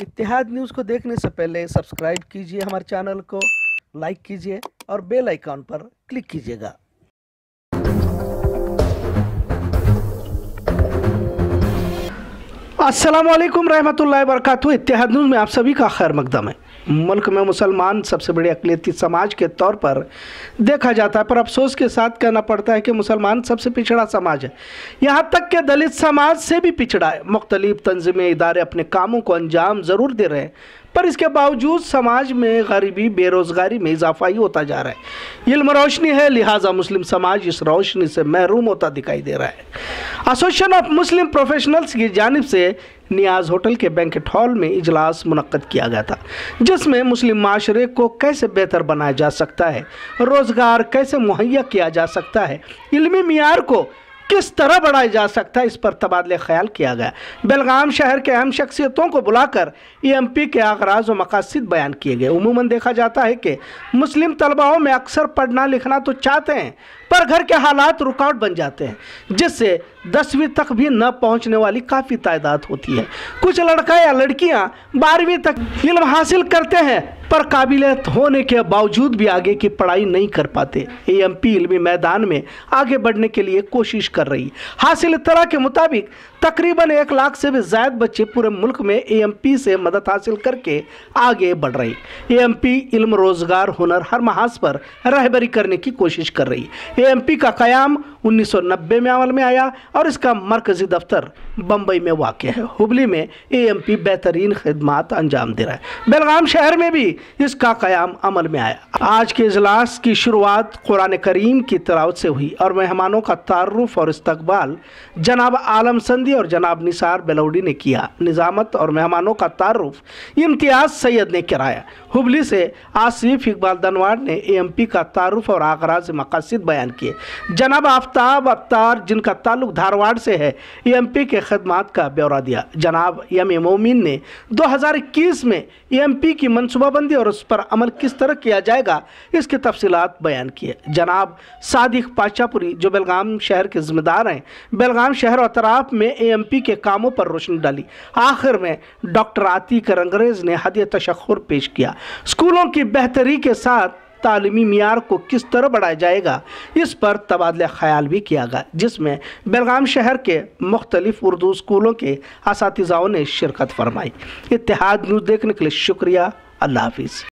इतिहाद news को देखने से पहले सब्सक्राइब कीजिए हमारे चैनल को लाइक कीजिए और बेल आइकॉन पर क्लिक कीजिएगा अस्सलाम वालेकुम रहमतुल्लाहि इतिहाद न्यूज़ में आप सभी का खैर मकदम है मुल्क में मुसलमान सबसे बड़े अकलीती समाज के तौर पर देखा जाता है पर अफसोस के साथ कहना पड़ता है कि मुसलमान सबसे पिछड़ा समाज है यहाँ तक कि दलित समाज से भी पिछड़ा है मुख्तलिफ तंजीमें इदारे अपने कामों को अंजाम ज़रूर दे रहे हैं पर इसके बावजूद समाज में गरीबी बेरोजगारी में इजाफा ही होता जा रहा है इल्म रोशनी है लिहाजा मुस्लिम समाज इस रोशनी से महरूम होता दिखाई दे रहा है एसोसिएशन ऑफ मुस्लिम प्रोफेशनल्स की जानब से नियाज होटल के बैंकट हॉल में इजलास मुनद किया गया था जिसमें मुस्लिम माशरे को कैसे बेहतर बनाया जा सकता है रोज़गार कैसे मुहैया किया जा सकता है इल्मी मीर को किस तरह बढ़ाया जा सकता है इस पर तबादले ख्याल किया गया बेलगाम शहर के अहम शख्सियतों को बुलाकर ई e के आगराज और मकासद बयान किए गए उमूमन देखा जाता है कि मुस्लिम तलबाओं में अक्सर पढ़ना लिखना तो चाहते हैं पर घर के हालात रुकावट बन जाते हैं जिससे दसवीं तक भी न पहुंचने वाली काफ़ी तादाद होती है कुछ लड़का या लड़कियाँ बारहवीं तक इलम हासिल करते हैं पर काबिलियत होने के बावजूद भी आगे की पढ़ाई नहीं कर पाते ए एम पी इलमी मैदान में आगे बढ़ने के लिए कोशिश कर रही हासिल तरह के मुताबिक तकरीबन एक लाख से भी ज़ायद बच्चे पूरे मुल्क में ए एम पी से मदद हासिल करके आगे बढ़ रही ए एम पी इल्म रोज़गार हुनर हर महाज पर रहबरी करने की कोशिश कर रही ए एम पी का क़्याम उन्नीस सौ नब्बे में अमल में आया और इसका मरकज़ी दफ्तर बम्बई में वाक़ है हुबली में ए बेहतरीन खदमात अंजाम दे रहा है बेलगाम शहर में भी इसका क़्याम अमल में आया आज के अजलास की शुरुआत कुरान करीम की तलावत से हुई और मेहमानों का तारफ़ और इस्तबाल जनाब आलम संदी और जनाब निसार बेलौडी ने किया निज़ामत और मेहमानों का तारफ़ इम्तियाज़ सैद ने कराया हुबली से आसिफ इकबाल दनवार ने ए का तारफ़ और आगरा से मकासद बयान किए जनाब आफ्ताब अख्तार जिनका ताल्लुक धारवाड़ से है ए के खदमात का ब्यौरा दिया जनाब एम ए मोमिन ने 2021 में एमपी e की मनसूबाबंदी और उस पर अमल किस तरह किया जाएगा इसके तफसीत बयान किए जनाब सादिक पाचापुरी जो बेलगाम शहर के जिम्मेदार हैं बेलगाम शहर और अतराफ में एम e पी के कामों पर रोशनी डाली आखिर में डॉक्टर आतिक रंगरेज ने हद तशखर पेश किया स्कूलों की बेहतरी के साथ तालीमी मीयार को किस तरह बढ़ाया जाएगा इस पर तबादला ख्याल भी किया गया जिसमें बेलगाम शहर के मुख्तलिफ उर्दू स्कूलों के इस ने शिरकत फरमाई इतिहाद न्यूज़ देखने के लिए शुक्रिया अल्लाह हाफिज़